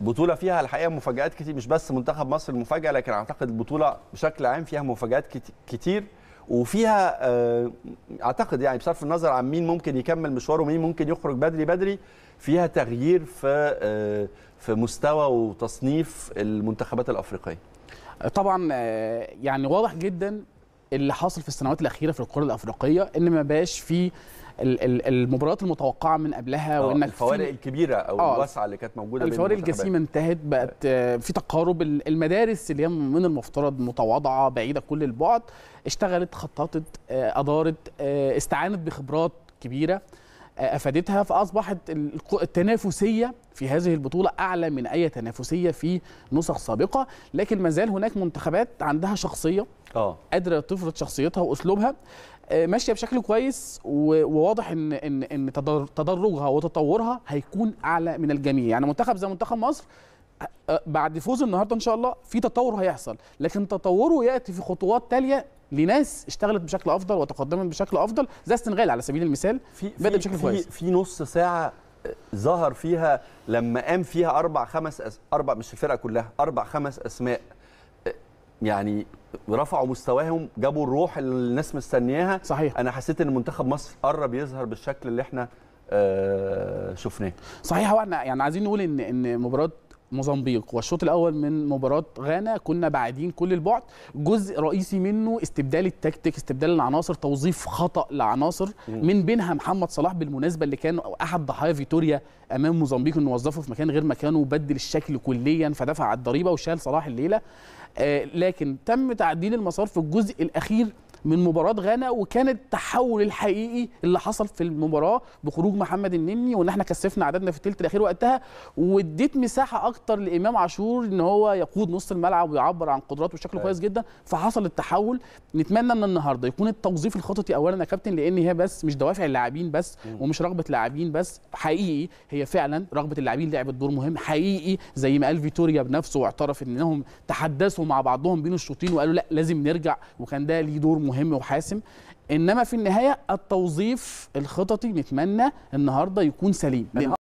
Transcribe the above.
بطوله فيها الحقيقه مفاجات كتير مش بس منتخب مصر المفاجاه لكن اعتقد البطوله بشكل عام فيها مفاجات كتير وفيها آه، اعتقد يعني بصرف النظر عن مين ممكن يكمل مشواره ومين ممكن يخرج بدري بدري فيها تغيير في آه، في مستوى وتصنيف المنتخبات الافريقيه طبعا آه، يعني واضح جدا اللي حاصل في السنوات الاخيره في الكره الافريقيه ان ما بقاش في المباريات المتوقعه من قبلها آه، وانك الفوارق الكبيره او آه، الواسعه اللي كانت موجوده الفوارق الجسيمه انتهت بقت في تقارب المدارس اللي هي من المفترض متواضعه بعيده كل البعد اشتغلت خططت آه، ادارت استعانت بخبرات كبيره افادتها فاصبحت التنافسيه في هذه البطوله اعلى من اي تنافسيه في نسخ سابقه لكن ما زال هناك منتخبات عندها شخصيه اه قادره تفرض شخصيتها واسلوبها آه، ماشيه بشكل كويس وواضح ان ان ان تدرجها وتطورها هيكون اعلى من الجميع يعني منتخب زي منتخب مصر بعد فوز النهارده ان شاء الله في تطور هيحصل لكن تطوره ياتي في خطوات تاليه لناس اشتغلت بشكل افضل وتقدمت بشكل افضل زي السنغال على سبيل المثال في بدأ بشكل كويس في نص ساعه ظهر فيها لما قام فيها اربع خمس أس... اربع مش الفرقه كلها اربع خمس اسماء يعني رفعوا مستواهم جابوا الروح اللي الناس مستنياها صحيح انا حسيت ان منتخب مصر قرب يظهر بالشكل اللي احنا آه شفناه صحيح هو احنا يعني عايزين نقول ان ان مباراه موزمبيق والشوط الاول من مباراه غانا كنا بعيدين كل البعد جزء رئيسي منه استبدال التكتيك استبدال العناصر توظيف خطا لعناصر من بينها محمد صلاح بالمناسبه اللي كان احد ضحايا فيتوريا امام موزمبيق انه وظفه في مكان غير مكانه وبدل الشكل كليا فدفع على الضريبه وشال صلاح الليله آه لكن تم تعديل المسار في الجزء الاخير من مباراه غانا وكان التحول الحقيقي اللي حصل في المباراه بخروج محمد النني وان احنا كثفنا عددنا في الثلث الاخير وقتها واديت مساحه اكتر لامام عاشور ان هو يقود نص الملعب ويعبر عن قدراته بشكل كويس جدا فحصل التحول نتمنى ان النهارده يكون التوظيف الخططي اولا يا كابتن لان هي بس مش دوافع اللاعبين بس ومش رغبه لاعبين بس حقيقي هي فعلا رغبه اللاعبين لعبت دور مهم حقيقي زي ما قال فيتوريا بنفسه واعترف انهم تحدثوا مع بعضهم بين الشوطين وقالوا لا لازم نرجع وكان ده ليه دور مهم مهم وحاسم انما في النهايه التوظيف الخططي نتمنى النهارده يكون سليم